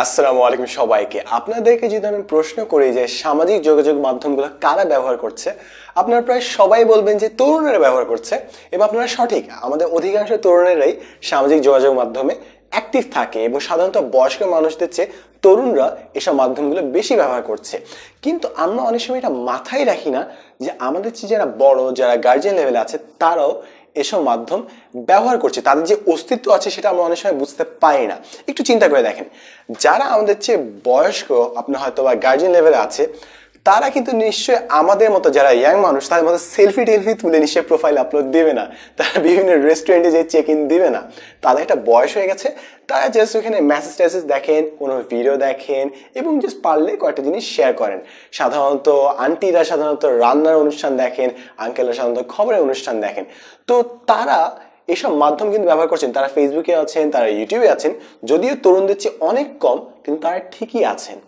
আসসালামু আলাইকুম সবাইকে আপনাদেরকে যদি আমি প্রশ্ন করি যে সামাজিক যোগাযোগ মাধ্যমগুলো কারা ব্যবহার করছে আপনারা প্রায় সবাই বলবেন যে তরুণেরা ব্যবহার করছে এবং আপনারা সঠিক আমাদের অধিকাংশ তরুণেরাই সামাজিক যোগাযোগ মাধ্যমে অ্যাক্টিভ থাকে এবং সাধারণত বয়স্ক মানুষদের চেয়ে তরুণরা এসব মাধ্যমগুলো বেশি ব্যবহার করছে কিন্তু আমরা অনেক সময় এটা মাথায় রাখি না যে আমাদের চেয়ে যারা বড় যারা গার্জিয়ান লেভেলে আছে তারাও এসব মাধ্যম ব্যবহার করছে তাদের যে অস্তিত্ব আছে সেটা আমরা অনেক সময় বুঝতে পারি না একটু চিন্তা করে দেখেন যারা আমাদের চেয়ে বয়স্ক আপনার হয়তো বা গার্জেন লেভেলে আছে তারা কিন্তু নিশ্চয়ই আমাদের মতো যারা ইয়াং মানুষ তাদের মতো সেলফি টেলফি তুলে নিশ্চয়ই প্রোফাইল আপলোড দেবে না তারা বিভিন্ন রেস্টুরেন্টে যে চেক ইন দেবে না তাদের একটা বয়স হয়ে গেছে তারা জাস্ট ওখানে মেসেজ টেসেজ দেখেন কোনো ভিডিও দেখেন এবং জাস্ট পারলে কয়েকটা জিনিস শেয়ার করেন সাধারণত আন্টিরা সাধারণত রান্নার অনুষ্ঠান দেখেন আঙ্কেলরা সাধারণত খবরের অনুষ্ঠান দেখেন তো তারা এসব মাধ্যম কিন্তু ব্যবহার করছেন তারা ফেসবুকে আছেন তারা ইউটিউবে আছেন যদিও তরুণদের চেয়ে অনেক কম কিন্তু তারা ঠিকই আছেন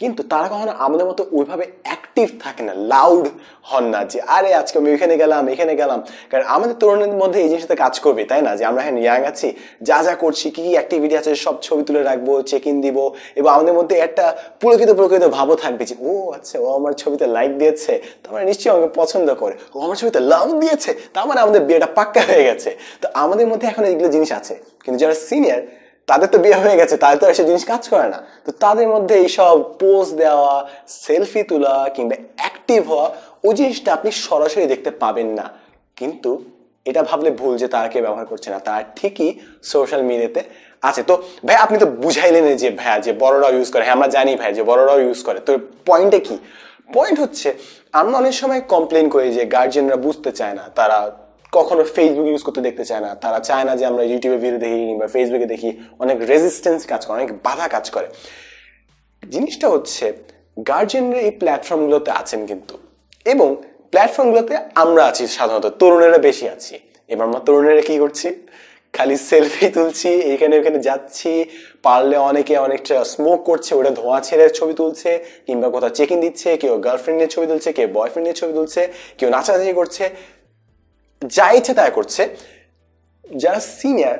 কিন্তু তারা কখনো আমাদের মতো ওইভাবে অ্যাক্টিভ থাকে না লাউড হন না যে আরে আজকে আমি ওইখানে গেলাম এখানে গেলাম কারণ আমাদের তরুণের মধ্যে এই জিনিসটা কাজ করবে তাই না যে আমরা এখানে হ্যাঁ ইয়াং আছি যা যা করছি কী কী অ্যাক্টিভিটি আছে সব ছবি তুলে রাখবো চেক ইন দিব এবং আমাদের মধ্যে একটা পুলকিত প্রকৃত ভাবও থাকবে যে ও আচ্ছা ও আমার ছবিতে লাইক দিয়েছে তো আমরা নিশ্চয়ই আমাকে পছন্দ করে ও আমার ছবিতে লাভ দিয়েছে তার মানে আমাদের বিয়েটা পাক্কা হয়ে গেছে তো আমাদের মধ্যে এখন এইগুলো জিনিস আছে কিন্তু যারা সিনিয়র তাদের তো বিয়ে হয়ে গেছে তাদের তো এসে জিনিস কাজ করে না তো তাদের মধ্যে এইসব পোজ দেওয়া সেলফি তোলা কিংবা অ্যাক্টিভ হওয়া ওই জিনিসটা আপনি সরাসরি দেখতে পাবেন না কিন্তু এটা ভাবলে ভুল যে তারা কে ব্যবহার করছে না তারা ঠিকই সোশ্যাল মিডিয়াতে আছে তো ভাই আপনি তো বুঝাইলেন যে ভাইয়া যে বড়রাও ইউজ করে হ্যাঁ আমরা জানি ভাই যে বড়রাও ইউজ করে তো পয়েন্টে কি পয়েন্ট হচ্ছে আমরা অনেক সময় কমপ্লেন করি যে গার্জেনরা বুঝতে চায় না তারা কখনো ফেসবুক ইউজ করতে দেখতে চায় না তারা চায় না যে আমরা ইউটিউবে ভিডিও দেখি কিংবা ফেসবুকে দেখি অনেক রেজিস্ট্যান্স কাজ করে অনেক বাধা কাজ করে জিনিসটা হচ্ছে গার্জেনরা এই প্ল্যাটফর্মগুলোতে আছেন কিন্তু এবং প্ল্যাটফর্মগুলোতে আমরা আছি সাধারণত তরুণেরা বেশি আছি এবার আমরা তরুণেরা কী করছি খালি সেলফি তুলছি এখানে ওখানে যাচ্ছি পারলে অনেকে অনেকটা স্মোক করছে ওটা ধোঁয়া ছেড়ে ছবি তুলছে কিংবা কোথাও চেকিং দিচ্ছে কেউ গার্লফ্রেন্ডের ছবি তুলছে কেউ বয়ফ্রেন্ডের ছবি তুলছে কেউ নাচানাচি করছে যা ইচ্ছে তাই করছে যারা সিনিয়র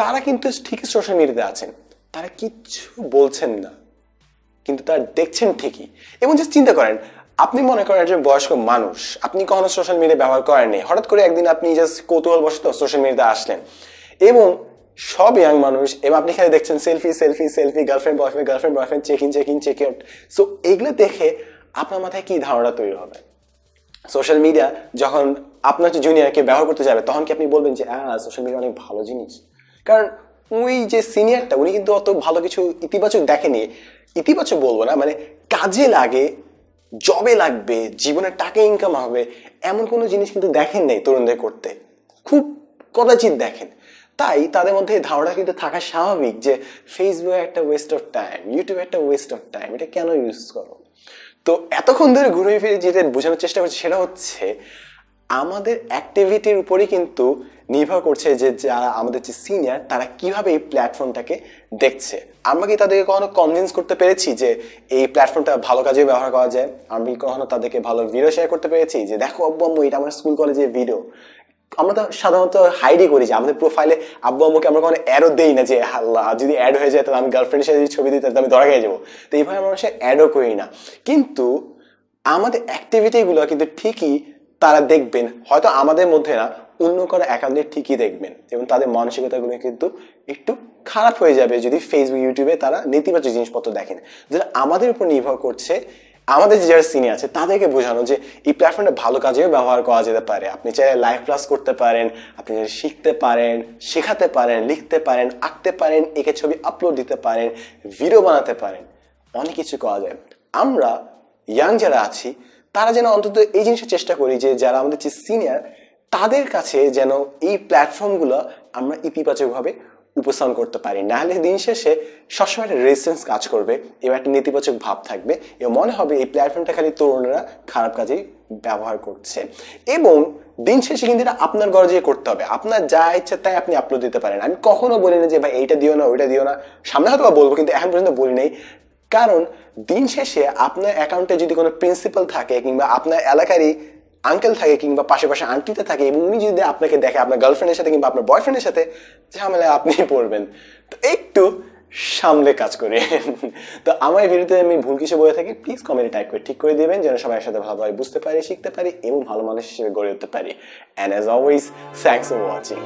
তারা কিন্তু ঠিকই সোশ্যাল মিডিয়াতে আছেন তারা কিচ্ছু বলছেন না কিন্তু তারা দেখছেন ঠিকই এবং যে চিন্তা করেন আপনি মনে করেন একজন বয়স্ক মানুষ আপনি কখনো সোশ্যাল মিডিয়া ব্যবহার করেননি হঠাৎ করে একদিন আপনি জাস্ট কৌতূহল বসত সোশ্যাল মিডিয়াতে আসলেন এবং সব ইয়াং মানুষ এবং আপনি খালি দেখছেন selfie selfie selfie girlfriend boyfriend girlfriend boyfriend check in check in check out so এইগুলো দেখে আপনার মাথায় কী ধারণা তৈরি হবে সোশ্যাল মিডিয়া যখন আপনার হচ্ছে জুনিয়ারকে ব্যবহার করতে যাবে তখন কি আপনি বলবেন যে হ্যাঁ সোশ্যাল মিডিয়া অনেক ভালো জিনিস কারণ ওই যে সিনিয়রটা উনি কিন্তু অত ভালো কিছু ইতিবাচক দেখেনি ইতিবাচক বলবো না মানে কাজে লাগে জবে লাগবে জীবনে টাকা ইনকাম হবে এমন কোনো জিনিস কিন্তু দেখেন নাই তরুণদের করতে খুব কদাচিৎ দেখেন তাই তাদের মধ্যে ধারণা কিন্তু থাকা স্বাভাবিক যে ফেসবুক একটা ওয়েস্ট অফ টাইম ইউটিউব একটা ওয়েস্ট অফ টাইম এটা কেন ইউজ করো তো এতক্ষণ ধরে ঘুরে ফিরে যেটা বোঝানোর চেষ্টা করছি সেটা হচ্ছে আমাদের অ্যাক্টিভিটির উপরেই কিন্তু নির্ভর করছে যে যারা আমাদের যে সিনিয়র তারা কিভাবে এই প্ল্যাটফর্মটাকে দেখছে আমরা কি তাদেরকে কখনো কনভিন্স করতে পেরেছি যে এই প্ল্যাটফর্মটা ভালো কাজে ব্যবহার করা যায় আমি কখনো তাদেরকে ভালো ভিডিও শেয়ার করতে পেরেছি যে দেখো অব্বু আম্মু এটা আমার স্কুল কলেজের ভিডিও আমরা তো সাধারণত হাইডি করি যে আমাদের প্রোফাইলে আব্বু আম্মুকে আমরা কোনো অ্যাডও দেই না যে আল্লাহ যদি অ্যাড হয়ে যায় তাহলে আমি গার্লফ্রেন্ডের সাথে যদি ছবি দিই তাহলে আমি ধরা গিয়ে যাবো তো এইভাবে আমরা সে অ্যাডও করি না কিন্তু আমাদের অ্যাক্টিভিটিগুলো কিন্তু ঠিকই তারা দেখবেন হয়তো আমাদের মধ্যে না অন্য কোনো অ্যাকাউন্টে ঠিকই দেখবেন এবং তাদের মানসিকতাগুলো কিন্তু একটু খারাপ হয়ে যাবে যদি ফেসবুক ইউটিউবে তারা নেতিবাচক জিনিসপত্র দেখেন যেটা আমাদের উপর নির্ভর করছে আমাদের যে যারা সিনিয়র আছে তাদেরকে বোঝানো যে এই প্ল্যাটফর্মটা ভালো কাজেও ব্যবহার করা যেতে পারে আপনি চাইলে লাইভ ক্লাস করতে পারেন আপনি চাইলে শিখতে পারেন শেখাতে পারেন লিখতে পারেন আঁকতে পারেন একে ছবি আপলোড দিতে পারেন ভিডিও বানাতে পারেন অনেক কিছু করা যায় আমরা ইয়াং যারা আছি তারা যেন অন্তত এই জিনিসটা চেষ্টা করি যে যারা আমাদের যে সিনিয়র তাদের কাছে যেন এই প্ল্যাটফর্মগুলো আমরা ইতিবাচকভাবে উপস্থান করতে পারি নাহলে দিন শেষে সবসময় একটা রেজিস্ট্যান্স কাজ করবে এবার একটা নেতিবাচক ভাব থাকবে এবং মনে হবে এই প্ল্যাটফর্মটা খালি তরুণরা খারাপ কাজেই ব্যবহার করছে এবং দিন শেষে কিন্তু এটা আপনার গরজে করতে হবে আপনার যা ইচ্ছে তাই আপনি আপলোড দিতে পারেন আমি কখনো বলি না যে ভাই এইটা দিও না ওইটা দিও না সামনে হয়তো বলবো কিন্তু এখন পর্যন্ত বলি নাই কারণ দিন শেষে আপনার অ্যাকাউন্টে যদি কোনো প্রিন্সিপাল থাকে কিংবা আপনার এলাকারই আঙ্কেল থাকে কিংবা পাশে পাশে আন্টিতে থাকে এবং উনি যদি আপনাকে দেখে আপনার গার্লফ্রেন্ডের সাথে কিংবা আপনার বয়ফ্রেন্ডের সাথে ঝামেলায় আপনি পড়বেন তো একটু সামলে কাজ করে তো আমার এই ভিডিওতে আমি ভুল কিছু বলে থাকি প্লিজ কমেন্টে টাইপ করে ঠিক করে দেবেন যেন সবাই সাথে ভালোভাবে বুঝতে পারি শিখতে পারি এবং ভালো মানুষ হিসেবে গড়ে উঠতে পারি and as always thanks for watching